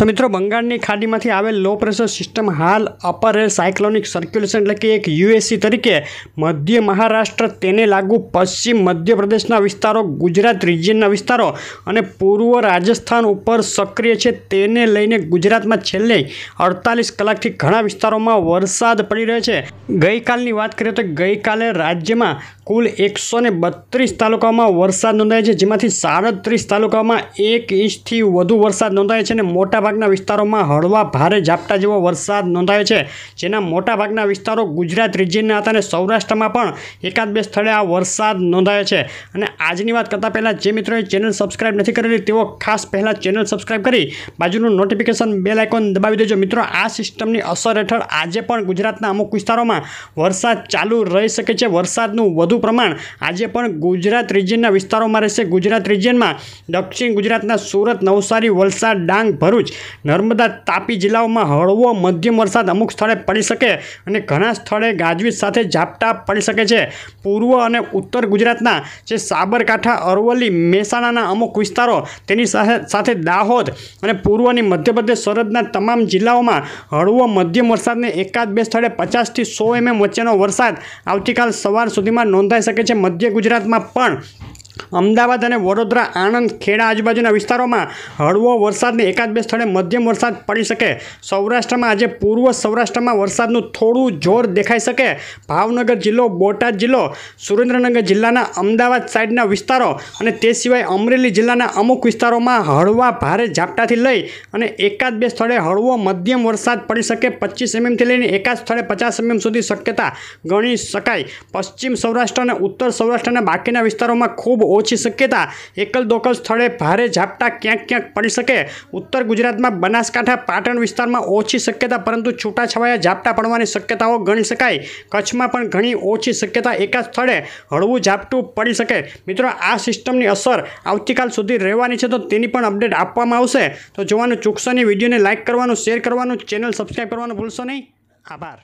તો મિત્રો બંગાળની ખાડીમાંથી આવેલ લો પ્રેશર સિસ્ટમ હાલ અપર એર સાયક્લોનિક સર્ક્યુલેશન એટલે કે એક યુએસસી તરીકે મધ્ય મહારાષ્ટ્ર તેને લાગુ પશ્ચિમ મધ્યપ્રદેશના વિસ્તારો ગુજરાત રિજિયનના વિસ્તારો અને પૂર્વ રાજસ્થાન ઉપર સક્રિય છે તેને લઈને ગુજરાતમાં છેલ્લે અડતાલીસ કલાકથી ઘણા વિસ્તારોમાં વરસાદ પડી રહ્યો છે ગઈકાલની વાત કરીએ તો ગઈકાલે રાજ્યમાં કુલ એકસો ને બત્રીસ તાલુકાઓમાં વરસાદ નોંધાય છે જેમાંથી સાડત્રીસ તાલુકાઓમાં એક ઇંચથી વધુ વરસાદ નોંધાય છે અને મોટા મોટાભાગના વિસ્તારોમાં હળવા ભારે ઝાપટા જેવો વરસાદ નોંધાયો છે જેના મોટાભાગના વિસ્તારો ગુજરાત રિજિયનના હતા અને સૌરાષ્ટ્રમાં પણ એકાદ બે સ્થળે આ વરસાદ નોંધાયો છે અને આજની વાત કરતાં પહેલાં જે મિત્રોએ ચેનલ સબસ્ક્રાઈબ નથી કરેલી તેઓ ખાસ પહેલાં ચેનલ સબસ્ક્રાઈબ કરી બાજુનું નોટિફિકેશન બેલ આઇકોન દબાવી દેજો મિત્રો આ સિસ્ટમની અસર હેઠળ આજે પણ ગુજરાતના અમુક વિસ્તારોમાં વરસાદ ચાલુ રહી શકે છે વરસાદનું વધુ પ્રમાણ આજે પણ ગુજરાત રિજિયનના વિસ્તારોમાં રહેશે ગુજરાત રિજિયનમાં દક્ષિણ ગુજરાતના સુરત નવસારી વલસાડ ડાંગ ભરૂચ નર્મદા તાપી જિલ્લાઓમાં હળવો મધ્યમ વરસાદ અમુક સ્થળે પડી શકે અને ઘણા સ્થળે ગાજવીજ સાથે ઝાપટા પડી શકે છે પૂર્વ અને ઉત્તર ગુજરાતના જે સાબરકાંઠા અરવલ્લી મહેસાણાના અમુક વિસ્તારો તેની સાથે દાહોદ અને પૂર્વની મધ્યપ્રદેશ સરહદના તમામ જિલ્લાઓમાં હળવો મધ્યમ વરસાદને એકાદ બે સ્થળે પચાસથી સો એમએમ વચ્ચેનો વરસાદ આવતીકાલ સવાર સુધીમાં નોંધાઈ શકે છે મધ્ય ગુજરાતમાં પણ અમદાવાદ અને વડોદરા આણંદ ખેડા આજુબાજુના વિસ્તારોમાં હળવો વરસાદને એકાદ બે સ્થળે મધ્યમ વરસાદ પડી શકે સૌરાષ્ટ્રમાં આજે પૂર્વ સૌરાષ્ટ્રમાં વરસાદનું થોડું જોર દેખાઈ શકે ભાવનગર જિલ્લો બોટાદ જિલ્લો સુરેન્દ્રનગર જિલ્લાના અમદાવાદ સાઈડના વિસ્તારો અને તે સિવાય અમરેલી જિલ્લાના અમુક વિસ્તારોમાં હળવા ભારે ઝાપટાથી લઈ અને એકાદ બે સ્થળે હળવો મધ્યમ વરસાદ પડી શકે પચીસ એમએમથી લઈને એકાદ સ્થળે પચાસ એમએમ સુધી શક્યતા ગણી શકાય પશ્ચિમ સૌરાષ્ટ્ર અને ઉત્તર સૌરાષ્ટ્રના બાકીના વિસ્તારોમાં ખૂબ ઓછી શક્યતા એકલ દોકલ સ્થળે ભારે ઝાપટા ક્યાંક ક્યાંક પડી શકે ઉત્તર ગુજરાતમાં બનાસકાંઠા પાટણ વિસ્તારમાં ઓછી શક્યતા પરંતુ છૂટાછવાયા ઝાપટા પડવાની શક્યતાઓ ગણી શકાય કચ્છમાં પણ ઘણી ઓછી શક્યતા એકાદ સ્થળે હળવું ઝાપટું પડી શકે મિત્રો આ સિસ્ટમની અસર આવતીકાલ સુધી રહેવાની છે તો તેની પણ અપડેટ આપવામાં આવશે તો જોવાનું ચૂકશો નહીં વિડીયોને લાઇક કરવાનું શેર કરવાનું ચેનલ સબસ્ક્રાઈબ કરવાનું ભૂલશો નહીં આભાર